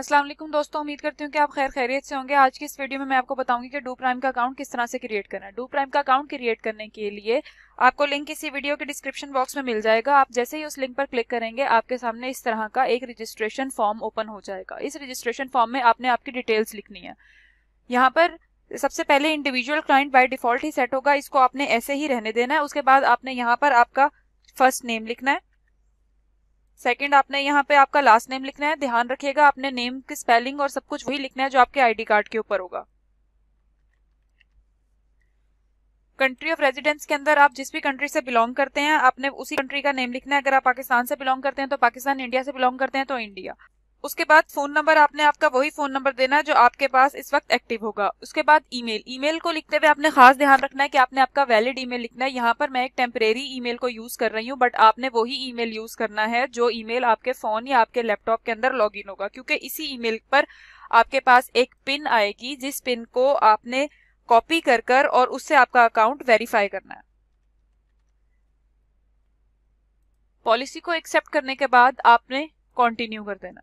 अस्सलाम वालेकुम दोस्तों उम्मीद करती हूँ कि आप खैर खैरियत से होंगे आज की इस वीडियो में मैं आपको बताऊंगी कि डू प्राइम का अकाउंट किस तरह से क्रिएट करना है डू प्राइम का अकाउंट क्रिएट करने के लिए आपको लिंक इसी वीडियो के डिस्क्रिप्शन बॉक्स में मिल जाएगा आप जैसे ही उस लिंक पर क्लिक करेंगे आपके सामने इस तरह का एक रजिस्ट्रेशन फॉर्म ओपन हो जाएगा इस रजिस्ट्रेशन फॉर्म में आपने आपकी डिटेल्स लिखनी है यहाँ पर सबसे पहले इंडिविजुअल क्लाइंट बाय डिफॉल्ट ही सेट होगा इसको आपने ऐसे ही रहने देना है उसके बाद आपने यहाँ पर आपका फर्स्ट नेम लिखना है सेकंड आपने यहाँ पे आपका लास्ट नेम लिखना है ध्यान रखिएगा आपने नेम की स्पेलिंग और सब कुछ वही लिखना है जो आपके आईडी कार्ड के ऊपर होगा कंट्री ऑफ रेजिडेंस के अंदर आप जिस भी कंट्री से बिलोंग करते हैं आपने उसी कंट्री का नेम लिखना है अगर आप पाकिस्तान से बिलोंग करते हैं तो पाकिस्तान इंडिया से बिलोंग करते हैं तो इंडिया उसके बाद फोन नंबर आपने आपका वही फोन नंबर देना है जो आपके पास इस वक्त एक्टिव होगा उसके बाद ईमेल ईमेल को लिखते हुए आपने खास ध्यान रखना है कि आपने आपका वैलिड ईमेल लिखना है यहाँ पर मैं एक टेम्परेरी ईमेल को यूज कर रही हूँ बट आपने वही ईमेल यूज करना है जो ईमेल आपके फोन या आपके लैपटॉप के अंदर लॉग होगा क्योंकि इसी मेल पर आपके पास एक पिन आएगी जिस पिन को आपने कॉपी कर कर और उससे आपका अकाउंट वेरीफाई करना है पॉलिसी को एक्सेप्ट करने के बाद आपने कंटिन्यू कर देना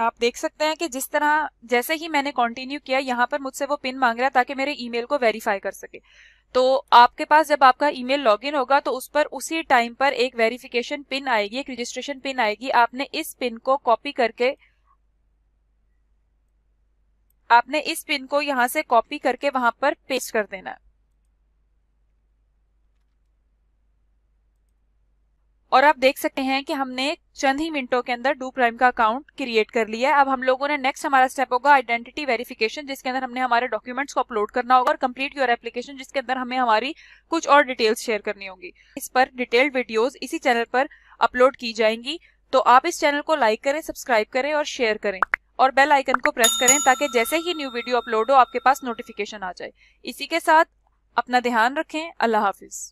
आप देख सकते हैं कि जिस तरह जैसे ही मैंने कंटिन्यू किया यहाँ पर मुझसे वो पिन मांग रहा है ताकि मेरे ईमेल को वेरीफाई कर सके तो आपके पास जब आपका ईमेल लॉगिन होगा तो उस पर उसी टाइम पर एक वेरिफिकेशन पिन आएगी एक रजिस्ट्रेशन पिन आएगी आपने इस पिन को कॉपी करके आपने इस पिन को यहां से कॉपी करके वहां पर पेस्ट कर देना है और आप देख सकते हैं कि हमने चंद ही मिनटों के अंदर डू प्राइम का अकाउंट क्रिएट कर लिया है अब हम लोगों ने नेक्स्ट हमारा स्टेप होगा आइडेंटिटी वेरिफिकेशन जिसके अंदर हमने हमारे डॉक्यूमेंट्स को अपलोड करना होगा और कंप्लीट योर एप्लीकेशन जिसके अंदर हमें हमारी कुछ और डिटेल्स शेयर करनी होगी इस पर डिटेल्ड वीडियोज इसी चैनल पर अपलोड की जाएंगी तो आप इस चैनल को लाइक करें सब्सक्राइब करें और शेयर करें और बेल आइकन को प्रेस करें ताकि जैसे ही न्यू वीडियो अपलोड हो आपके पास नोटिफिकेशन आ जाए इसी के साथ अपना ध्यान रखें अल्लाह हाफिज़